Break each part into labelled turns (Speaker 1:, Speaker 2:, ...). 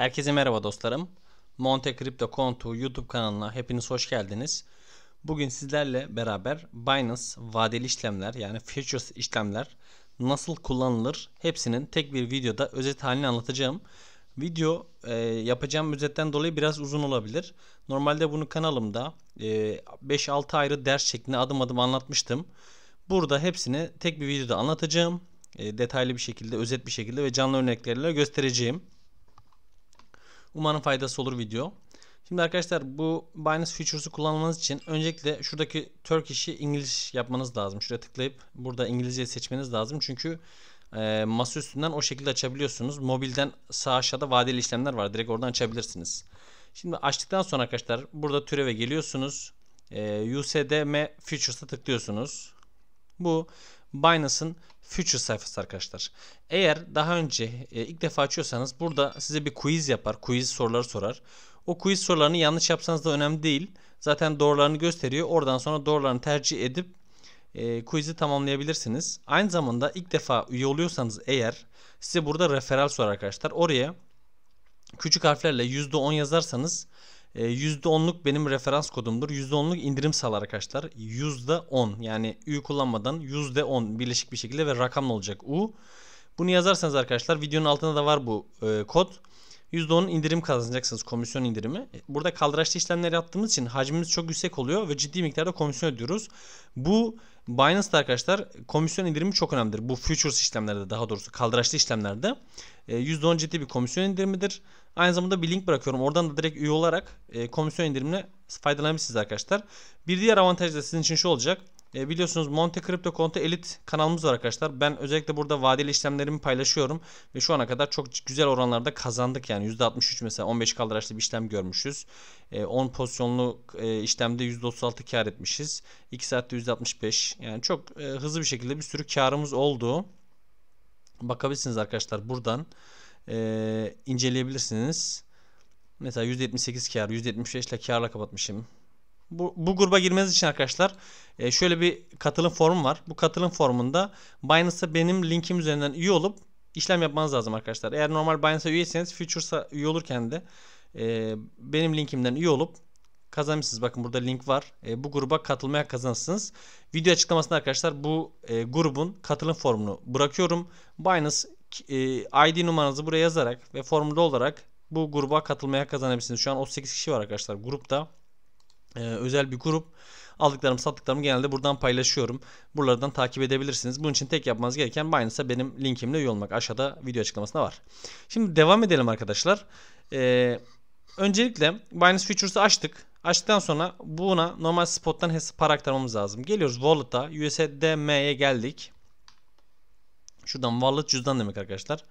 Speaker 1: Herkese merhaba dostlarım. Monte Crypto Kontu YouTube kanalına hepiniz hoş geldiniz. Bugün sizlerle beraber Binance vadeli işlemler yani futures işlemler nasıl kullanılır hepsinin tek bir videoda özet halini anlatacağım. Video e, yapacağım özetten dolayı biraz uzun olabilir. Normalde bunu kanalımda e, 5-6 ayrı ders şeklinde adım adım anlatmıştım. Burada hepsini tek bir videoda anlatacağım. E, detaylı bir şekilde, özet bir şekilde ve canlı örneklerle göstereceğim. Umarım faydası olur video. Şimdi arkadaşlar bu Binance Futures'u kullanmanız için öncelikle şuradaki Turkish'i İngiliz yapmanız lazım. Şuraya tıklayıp burada İngilizce seçmeniz lazım. Çünkü e, masa üstünden o şekilde açabiliyorsunuz. Mobilden sağ aşağıda vadeli işlemler var. Direkt oradan açabilirsiniz. Şimdi açtıktan sonra arkadaşlar burada türeve geliyorsunuz. E, USDM Futures'a tıklıyorsunuz. Bu Binance'ın Future sayfası arkadaşlar. Eğer daha önce e, ilk defa açıyorsanız burada size bir quiz yapar. Quiz soruları sorar. O quiz sorularını yanlış yapsanız da önemli değil. Zaten doğrularını gösteriyor. Oradan sonra doğrularını tercih edip e, quiz'i tamamlayabilirsiniz. Aynı zamanda ilk defa üye oluyorsanız eğer size burada referral sorar arkadaşlar. Oraya küçük harflerle %10 yazarsanız %10'luk ee, benim referans kodumdur. %10'luk indirim sağlar arkadaşlar. %10 yani Ü kullanmadan %10 birleşik bir şekilde ve rakamla olacak U. Bunu yazarsanız arkadaşlar videonun altında da var bu e, kod. %10 indirim kazanacaksınız komisyon indirimi. E, burada kaldıraçlı işlemler yaptığımız için hacmimiz çok yüksek oluyor ve ciddi miktarda komisyon ödüyoruz. Bu Binance'da arkadaşlar komisyon indirimi çok önemlidir. Bu futures işlemlerde daha doğrusu kaldıraçlı işlemlerde %10 e, ciddi bir komisyon indirimidir. Aynı zamanda bir link bırakıyorum. Oradan da direkt üye olarak e, komisyon indirimine faydalanabilirsiniz arkadaşlar. Bir diğer avantaj da sizin için şu olacak. E, biliyorsunuz Monte Crypto Konto Elit kanalımız var arkadaşlar. Ben özellikle burada vadeli işlemlerimi paylaşıyorum. Ve şu ana kadar çok güzel oranlarda kazandık. Yani %63 mesela 15 kaldıraçlı bir işlem görmüşüz. E, 10 pozisyonlu e, işlemde %36 kar etmişiz. 2 saatte %65. Yani çok e, hızlı bir şekilde bir sürü karımız oldu. Bakabilirsiniz arkadaşlar buradan. E, inceleyebilirsiniz. Mesela %78 kar, %75 ile karla kapatmışım. Bu, bu gruba girmeniz için arkadaşlar e, şöyle bir katılım formu var. Bu katılım formunda Binance'a benim linkim üzerinden üye olup işlem yapmanız lazım arkadaşlar. Eğer normal Binance'a üyeyseniz Futures'a üye olurken de e, benim linkimden üye olup kazanmışsınız. Bakın burada link var. E, bu gruba katılmaya kazanırsınız. Video açıklamasında arkadaşlar bu e, grubun katılım formunu bırakıyorum. Binance e, ID numaranızı buraya yazarak ve formunda olarak bu gruba katılmaya kazanabilirsiniz. Şu an 38 kişi var arkadaşlar grupta e, özel bir grup. Aldıklarımı sattıklarımı genelde buradan paylaşıyorum. Buralardan takip edebilirsiniz. Bunun için tek yapmanız gereken Binance'a benim linkimle üye olmak. Aşağıda video açıklamasında var. Şimdi devam edelim arkadaşlar. Ee, öncelikle Binance Futures'ı açtık. Açtıktan sonra buna normal spot'tan para aktarmamız lazım. Geliyoruz Wallet'a. USDM'ye geldik. Şuradan wallet cüzdan demek arkadaşlar.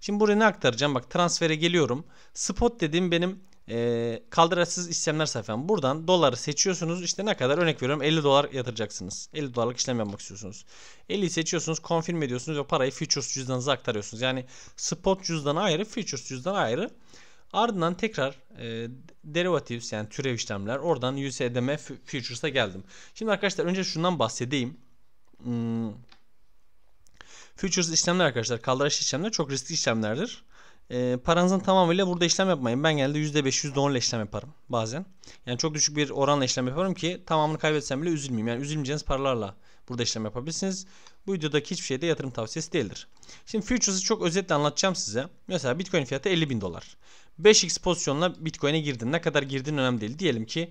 Speaker 1: Şimdi buraya ne aktaracağım? Bak transfere geliyorum. Spot dediğim benim e, kaldıraçsız işlemler sayfam. Buradan doları seçiyorsunuz. İşte ne kadar örnek veriyorum 50 dolar yatıracaksınız. 50 dolarlık işlem yapmak istiyorsunuz. 50'yi seçiyorsunuz. konfirm ediyorsunuz ve parayı futures cüzdanınıza aktarıyorsunuz. Yani spot cüzdanı ayrı futures cüzdanı ayrı. Ardından tekrar e, derivatives yani türev işlemler oradan USDM futures'a geldim. Şimdi arkadaşlar önce şundan bahsedeyim. Hmm. Futures işlemler arkadaşlar kaldıraç işlemler çok riskli işlemlerdir e, paranızın tamamıyla burada işlem yapmayın. Ben genelde %5, %10 ile işlem yaparım bazen. Yani çok düşük bir oranla işlem yaparım ki tamamını kaybetsem bile üzülmeyeyim. Yani üzülmeyeceğiniz paralarla burada işlem yapabilirsiniz. Bu videodaki hiçbir şeyde yatırım tavsiyesi değildir. Şimdi futures'ı çok özetle anlatacağım size. Mesela Bitcoin fiyatı 50 bin dolar. 5x pozisyonla Bitcoin'e girdin. Ne kadar girdin önemli değil. Diyelim ki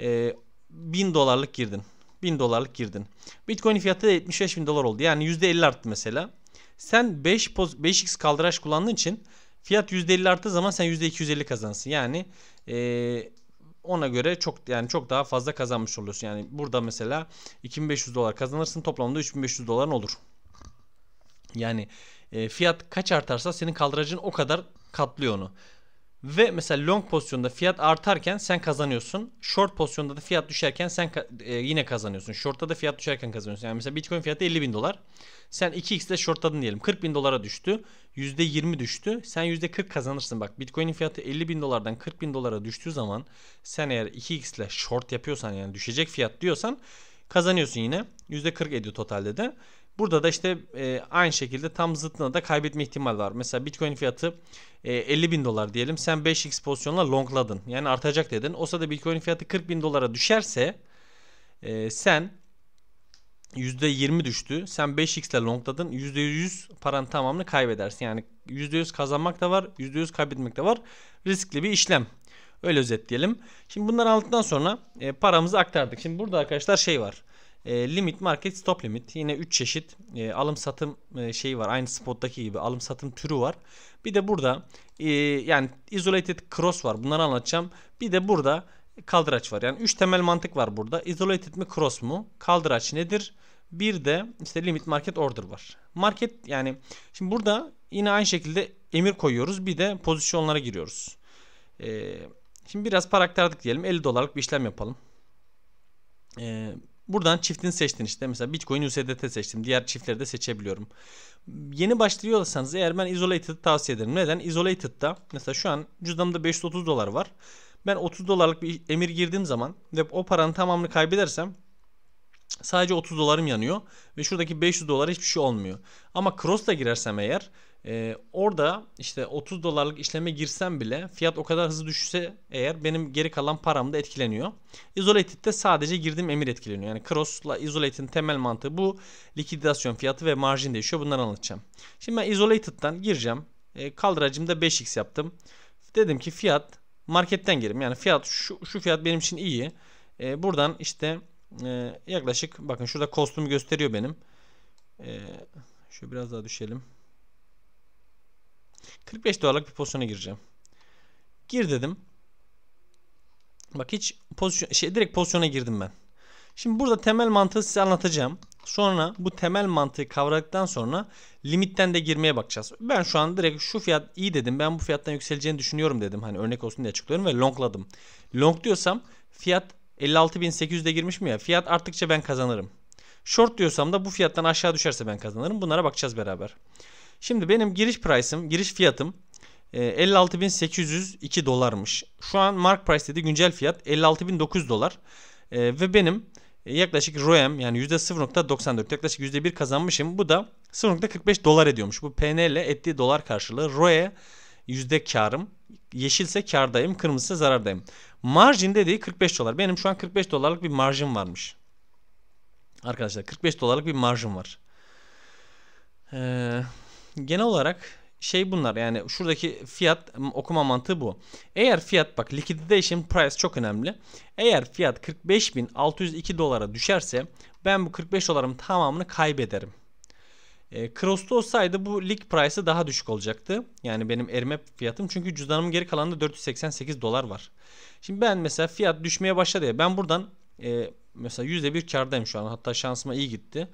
Speaker 1: e, 1000 dolarlık girdin. 1000 dolarlık girdin. Bitcoin fiyatı da 75 bin dolar oldu. Yani %50 arttı mesela. Sen 5 5x kaldıraç kullandığın için Fiyat %50 arttığı zaman sen %250 kazansın. Yani e, ona göre çok yani çok daha fazla kazanmış oluyorsun. Yani burada mesela 2500 dolar kazanırsın toplamda 3500 doların olur. Yani e, fiyat kaç artarsa senin kaldıracın o kadar katlıyor onu. Ve mesela long pozisyonda fiyat artarken sen kazanıyorsun. Short pozisyonda da fiyat düşerken sen e, yine kazanıyorsun. Short'ta da fiyat düşerken kazanıyorsun. Yani mesela Bitcoin fiyatı 50 bin dolar. Sen 2x'de shortladın diyelim. 40 bin dolara düştü. %20 düştü. Sen %40 kazanırsın. Bak Bitcoin'in fiyatı 50 bin dolardan 40 bin dolara düştüğü zaman sen eğer 2x short yapıyorsan yani düşecek fiyat diyorsan kazanıyorsun yine. %40 ediyor totalde de. Burada da işte e, aynı şekilde tam zıttına da kaybetme ihtimali var. Mesela Bitcoin fiyatı e, 50 bin dolar diyelim. Sen 5x pozisyonla longladın. Yani artacak dedin. Olsa da Bitcoin fiyatı 40 bin dolara düşerse e, sen %20 düştü. Sen 5x ile longladın. %100 paran tamamını kaybedersin. Yani %100 kazanmak da var. %100 kaybetmek de var. Riskli bir işlem. Öyle özetleyelim. Şimdi bunları aldıktan sonra e, paramızı aktardık. Şimdi burada arkadaşlar şey var. E, limit market stop limit. Yine 3 çeşit e, alım satım e, şeyi var. Aynı spottaki gibi alım satım türü var. Bir de burada e, yani isolated cross var. Bunları anlatacağım. Bir de burada kaldıraç var. Yani 3 temel mantık var burada. Isolated mi cross mu? Kaldıraç nedir? Bir de işte limit market order var. Market yani şimdi burada yine aynı şekilde emir koyuyoruz. Bir de pozisyonlara giriyoruz. Ee, şimdi biraz para aktardık diyelim. 50 dolarlık bir işlem yapalım. Ee, buradan çiftini seçtin işte. Mesela Bitcoin USDT seçtim. Diğer çiftleri de seçebiliyorum. Yeni başlıyorsanız eğer ben Isolated tavsiye ederim. Neden? Isolated'da mesela şu an cüzdanımda 530 dolar var. Ben 30 dolarlık bir emir girdiğim zaman ve o paranın tamamını kaybedersem sadece 30 dolarım yanıyor ve şuradaki 500 dolar hiçbir şey olmuyor. Ama cross'la girersem eğer e, orada işte 30 dolarlık işleme girsem bile fiyat o kadar hızlı düşse eğer benim geri kalan param da etkileniyor. Isolated'de sadece girdiğim emir etkileniyor. Yani cross'la Isolated'in temel mantığı bu. Likidasyon fiyatı ve marjin değişiyor. Bunları anlatacağım. Şimdi ben Isolated'dan gireceğim. E, kaldıracımda 5x yaptım. Dedim ki fiyat marketten girim. Yani fiyat şu, şu fiyat benim için iyi. E, buradan işte e, yaklaşık bakın şurada kostüm gösteriyor benim. E, şu biraz daha düşelim. 45 dolarlık bir pozisyona gireceğim. Gir dedim. Bak hiç pozisyon şey direkt pozisyona girdim ben. Şimdi burada temel mantığı size anlatacağım. Sonra bu temel mantığı kavradıktan sonra limitten de girmeye bakacağız. Ben şu an direkt şu fiyat iyi dedim. Ben bu fiyattan yükseleceğini düşünüyorum dedim. Hani örnek olsun diye açıklıyorum ve longladım. Long diyorsam fiyat 56.800'de girmiş mi ya? Fiyat arttıkça ben kazanırım. Short diyorsam da bu fiyattan aşağı düşerse ben kazanırım. Bunlara bakacağız beraber. Şimdi benim giriş price'ım, giriş fiyatım 56.802 e, dolarmış. Şu an mark price dedi güncel fiyat 56.900 dolar. E, ve benim e, yaklaşık ROEM yani %0.94 yaklaşık %1 kazanmışım. Bu da 0.45 dolar ediyormuş. Bu PNL ettiği dolar karşılığı ROE yüzde karım. Yeşilse kardayım, kırmızısa zarardayım. Marjin dediği 45 dolar. Benim şu an 45 dolarlık bir marjim varmış. Arkadaşlar 45 dolarlık bir marjım var. Ee, genel olarak şey bunlar yani şuradaki fiyat okuma mantığı bu. Eğer fiyat bak liquidation price çok önemli. Eğer fiyat 45.602 dolara düşerse ben bu 45 dolarımın tamamını kaybederim. E, Cross'ta olsaydı bu lig price'ı daha düşük olacaktı. Yani benim erime fiyatım. Çünkü cüzdanımın geri kalanında 488 dolar var. Şimdi ben mesela fiyat düşmeye başladı ya. Ben buradan e, mesela %1 kardayım şu an. Hatta şansıma iyi gitti.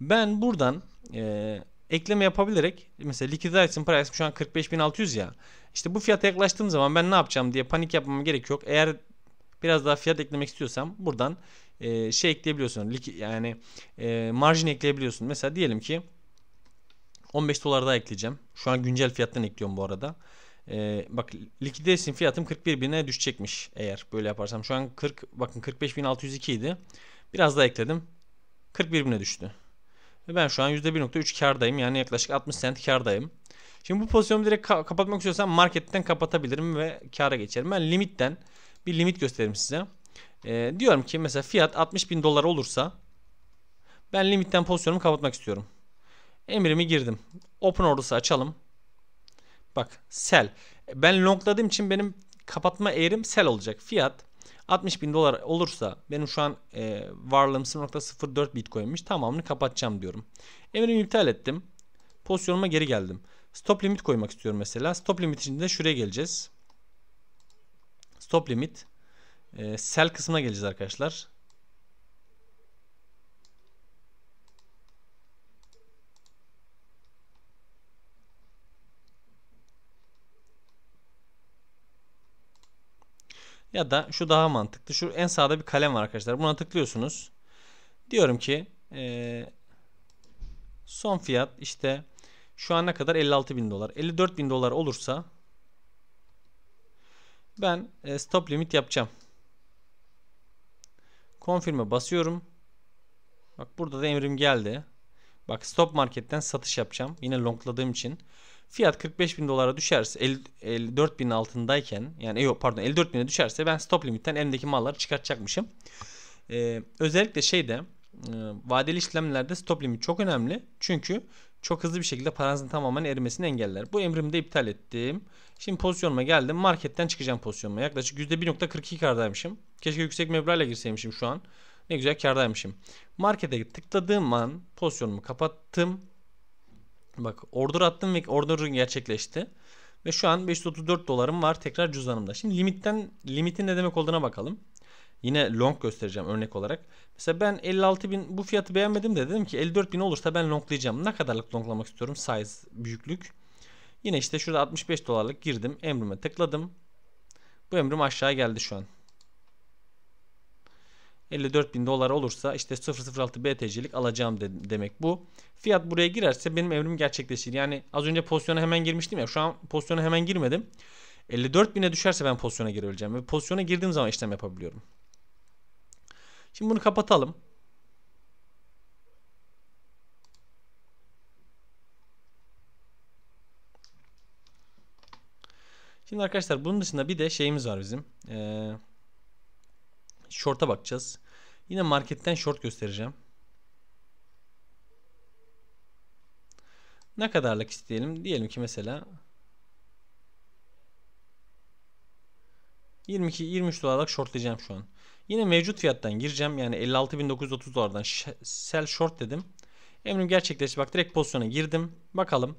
Speaker 1: Ben buradan e, ekleme yapabilerek mesela liquidation price şu an 45600 ya. İşte bu fiyata yaklaştığım zaman ben ne yapacağım diye panik yapmama gerek yok. Eğer biraz daha fiyat eklemek istiyorsam buradan e, şey ekleyebiliyorsun. Yani e, marjin ekleyebiliyorsun. Mesela diyelim ki 15 dolar daha ekleyeceğim. Şu an güncel fiyattan ekliyorum bu arada. Ee, bak likidesin fiyatım 41 bine düşecekmiş eğer böyle yaparsam. Şu an 40 bakın 45.602 idi. Biraz daha ekledim. 41 bine düştü. Ve ben şu an %1.3 kardayım. Yani yaklaşık 60 cent kardayım. Şimdi bu pozisyonu direkt ka kapatmak istiyorsam marketten kapatabilirim ve kara geçerim. Ben limitten bir limit göstereyim size. Ee, diyorum ki mesela fiyat 60 bin dolar olursa ben limitten pozisyonumu kapatmak istiyorum. Emrimi girdim. Open order'sı açalım. Bak sell. Ben longladığım için benim kapatma eğrim sell olacak. Fiyat 60 bin dolar olursa benim şu an e, varlığım 0.04 bitcoinmiş tamamını kapatacağım diyorum. Emrimi iptal ettim. Pozisyonuma geri geldim. Stop limit koymak istiyorum mesela. Stop limit için de şuraya geleceğiz. Stop limit. E, sell kısmına geleceğiz arkadaşlar. Ya da şu daha mantıklı. Şu en sağda bir kalem var arkadaşlar. Buna tıklıyorsunuz. Diyorum ki e, son fiyat işte şu ana kadar 56 bin dolar. 54 bin dolar olursa ben e, stop limit yapacağım. Confirm'e basıyorum. Bak burada da emrim geldi. Bak stop marketten satış yapacağım. Yine longladığım için. Fiyat 45 bin dolara düşerse 54 bin altındayken yani yok pardon 54 bine düşerse ben stop limitten elimdeki malları çıkartacakmışım. Ee, özellikle şeyde e, vadeli işlemlerde stop limit çok önemli. Çünkü çok hızlı bir şekilde paranızın tamamen erimesini engeller. Bu emrimi de iptal ettim. Şimdi pozisyonuma geldim. Marketten çıkacağım pozisyonuma. Yaklaşık %1.42 kardaymışım. Keşke yüksek meblağla girseymişim şu an. Ne güzel kardaymışım. Markete tıkladığım an pozisyonumu kapattım Bak order attım ve order gerçekleşti. Ve şu an 534 dolarım var tekrar cüzdanımda. Şimdi limitten limitin ne demek olduğuna bakalım. Yine long göstereceğim örnek olarak. Mesela ben 56 bin bu fiyatı beğenmedim de dedim ki 54 bin olursa ben longlayacağım. Ne kadarlık longlamak istiyorum? Size, büyüklük. Yine işte şurada 65 dolarlık girdim. Emrime tıkladım. Bu emrim aşağı geldi şu an. 54 bin dolar olursa işte 006 BTC'lik alacağım de demek bu. Fiyat buraya girerse benim evrim gerçekleşir. Yani az önce pozisyona hemen girmiştim ya şu an pozisyona hemen girmedim. 54 bine düşerse ben pozisyona girebileceğim. Ve pozisyona girdiğim zaman işlem yapabiliyorum. Şimdi bunu kapatalım. Şimdi arkadaşlar bunun dışında bir de şeyimiz var bizim. Ee, Short'a bakacağız. Yine marketten short göstereceğim. Ne kadarlık isteyelim? Diyelim ki mesela 22 23 dolarlık shortlayacağım şu an. Yine mevcut fiyattan gireceğim. Yani 56.930 dolardan sell short dedim. Emrim gerçekleşti. Bak direkt pozisyona girdim. Bakalım.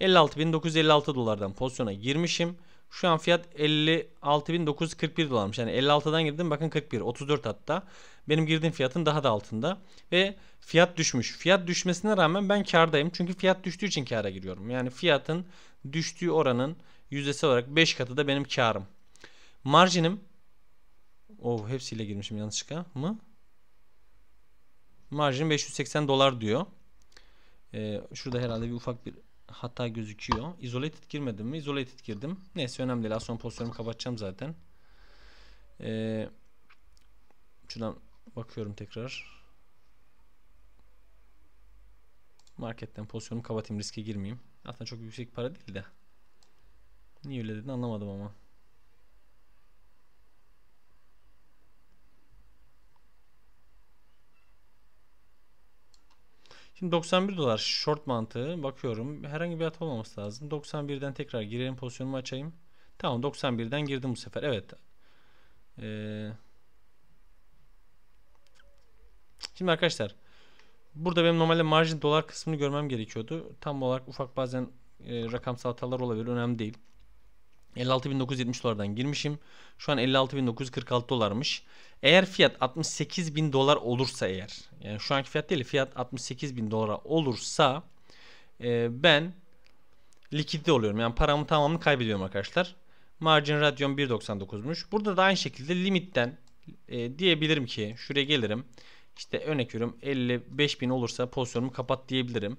Speaker 1: 56.956 dolardan pozisyona girmişim. Şu an fiyat 56.941 dolarmış. Yani 56'dan girdim bakın 41. 34 hatta. Benim girdiğim fiyatın daha da altında. Ve fiyat düşmüş. Fiyat düşmesine rağmen ben kardayım. Çünkü fiyat düştüğü için kara giriyorum. Yani fiyatın düştüğü oranın yüzdesi olarak 5 katı da benim karım. Marjinim. Oh hepsiyle girmişim yanlışlıkla mı? Marjin 580 dolar diyor. Ee, şurada herhalde bir ufak bir hata gözüküyor. Isolated girmedim mi? Isolated girdim. Neyse önemli değil. Az sonra pozisyonumu kapatacağım zaten. Ee, şuradan bakıyorum tekrar. Marketten pozisyonumu kapatayım. Riske girmeyeyim. Aslında çok yüksek para değil de. Niye öyle dedin anlamadım ama. Şimdi 91 dolar short mantığı bakıyorum. Herhangi bir hata olmaması lazım. 91'den tekrar girelim pozisyonumu açayım. Tamam 91'den girdim bu sefer. Evet. Ee, şimdi arkadaşlar burada benim normalde margin dolar kısmını görmem gerekiyordu. Tam olarak ufak bazen e, rakamsal hatalar olabilir. Önemli değil. 56.970 dolardan girmişim. Şu an 56.946 dolarmış. Eğer fiyat 68.000 dolar olursa eğer. Yani şu anki fiyat değil fiyat 68.000 dolara olursa e, ben likidde oluyorum. Yani paramın tamamını kaybediyorum arkadaşlar. Margin Radyom 1.99'muş. Burada da aynı şekilde limitten e, diyebilirim ki şuraya gelirim. İşte örnek veriyorum 55.000 olursa pozisyonumu kapat diyebilirim.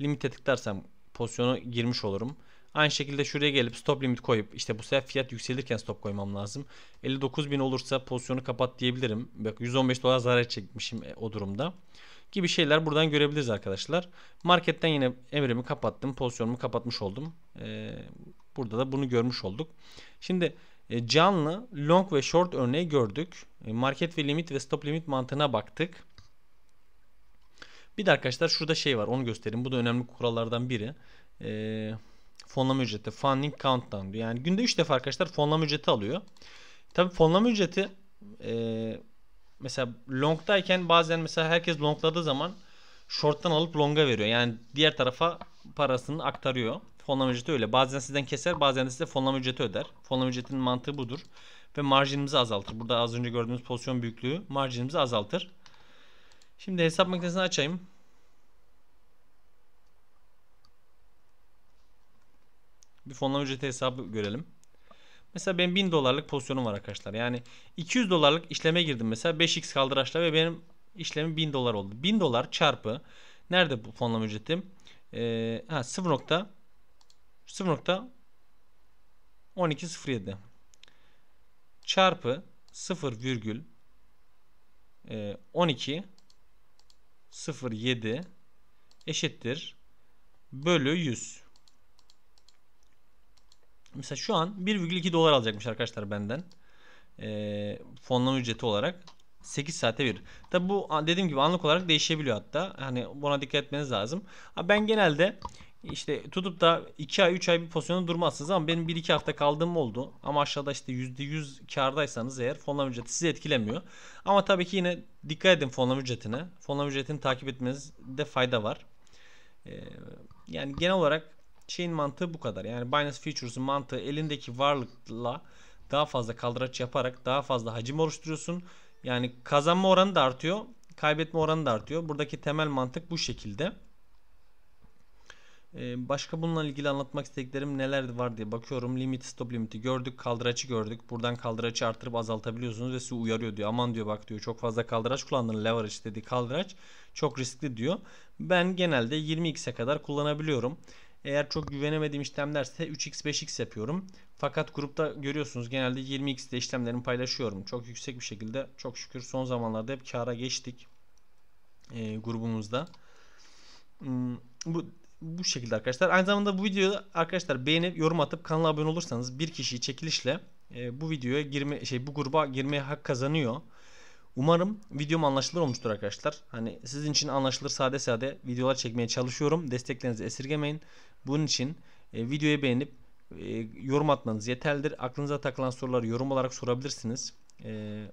Speaker 1: Limite tıklarsam pozisyonu girmiş olurum. Aynı şekilde şuraya gelip stop limit koyup işte bu sefer fiyat yükselirken stop koymam lazım. 59.000 olursa pozisyonu kapat diyebilirim. Bak 115 dolar zarar çekmişim e, o durumda. Gibi şeyler buradan görebiliriz arkadaşlar. Marketten yine emrimi kapattım. Pozisyonumu kapatmış oldum. E, burada da bunu görmüş olduk. Şimdi e, canlı long ve short örneği gördük. Market ve limit ve stop limit mantığına baktık. Bir de arkadaşlar şurada şey var onu göstereyim. Bu da önemli kurallardan biri. Ee, Fonlama ücreti. Funding countdown diyor. Yani günde 3 defa arkadaşlar fonlama ücreti alıyor. Tabi fonlama ücreti e, mesela long'dayken bazen mesela herkes longladığı zaman short'tan alıp long'a veriyor. Yani diğer tarafa parasını aktarıyor. Fonlama ücreti öyle. Bazen sizden keser bazen de size fonlama ücreti öder. Fonlama ücretinin mantığı budur. Ve marjinimizi azaltır. Burada az önce gördüğünüz pozisyon büyüklüğü marjinimizi azaltır. Şimdi hesap makinesini açayım. Bir fonlama ücreti hesabı görelim. Mesela benim 1000 dolarlık pozisyonum var arkadaşlar. Yani 200 dolarlık işleme girdim mesela 5x kaldıraçla ve benim işlemim 1000 dolar oldu. 1000 dolar çarpı nerede bu fonlama ücretim? Ee, ha 0. Nokta, 0. Nokta 12.07 çarpı 0 virgül 12 e, 07 eşittir bölü 100. Mesela şu an 1,2 dolar alacakmış arkadaşlar benden. E, fonlama ücreti olarak. 8 saate bir. Tabi bu dediğim gibi anlık olarak değişebiliyor hatta. Hani buna dikkat etmeniz lazım. Ben genelde işte tutup da 2 ay 3 ay bir pozisyonda durmazsınız ama benim 1-2 hafta kaldığım oldu. Ama aşağıda işte %100 kardaysanız eğer fonlama ücreti sizi etkilemiyor. Ama tabii ki yine dikkat edin fonlama ücretine. Fonlama ücretini takip etmenizde fayda var. Ee, yani genel olarak şeyin mantığı bu kadar. Yani Binance Futures'ın mantığı elindeki varlıkla daha fazla kaldıraç yaparak daha fazla hacim oluşturuyorsun. Yani kazanma oranı da artıyor. Kaybetme oranı da artıyor. Buradaki temel mantık bu şekilde. Ee, başka bununla ilgili anlatmak istediklerim neler var diye bakıyorum. Limit stop limiti gördük. Kaldıraçı gördük. Buradan kaldıraçı artırıp azaltabiliyorsunuz ve sizi uyarıyor diyor. Aman diyor bak diyor çok fazla kaldıraç kullandın. Leverage dedi kaldıraç çok riskli diyor. Ben genelde 20x'e kadar kullanabiliyorum. Eğer çok güvenemediğim işlemlerse 3x 5x yapıyorum. Fakat grupta görüyorsunuz genelde 20x'de işlemlerimi paylaşıyorum. Çok yüksek bir şekilde çok şükür son zamanlarda hep kara geçtik e, grubumuzda. Hmm, bu bu şekilde arkadaşlar. Aynı zamanda bu videoyu arkadaşlar beğenip yorum atıp kanala abone olursanız bir kişi çekilişle e, bu videoya girme şey bu gruba girmeye hak kazanıyor. Umarım videom anlaşılır olmuştur arkadaşlar. Hani sizin için anlaşılır sade sade videolar çekmeye çalışıyorum. Desteklerinizi esirgemeyin. Bunun için e, videoyu beğenip e, yorum atmanız yeterlidir. Aklınıza takılan soruları yorum olarak sorabilirsiniz. E,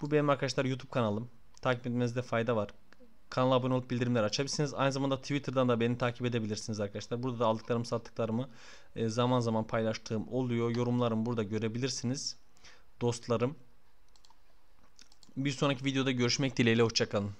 Speaker 1: bu benim arkadaşlar YouTube kanalım. Takip etmenizde fayda var. Kanala abone olup bildirimleri açabilirsiniz. Aynı zamanda Twitter'dan da beni takip edebilirsiniz arkadaşlar. Burada da aldıklarımı sattıklarımı e, zaman zaman paylaştığım oluyor. Yorumlarımı burada görebilirsiniz. Dostlarım. Bir sonraki videoda görüşmek dileğiyle hoşçakalın.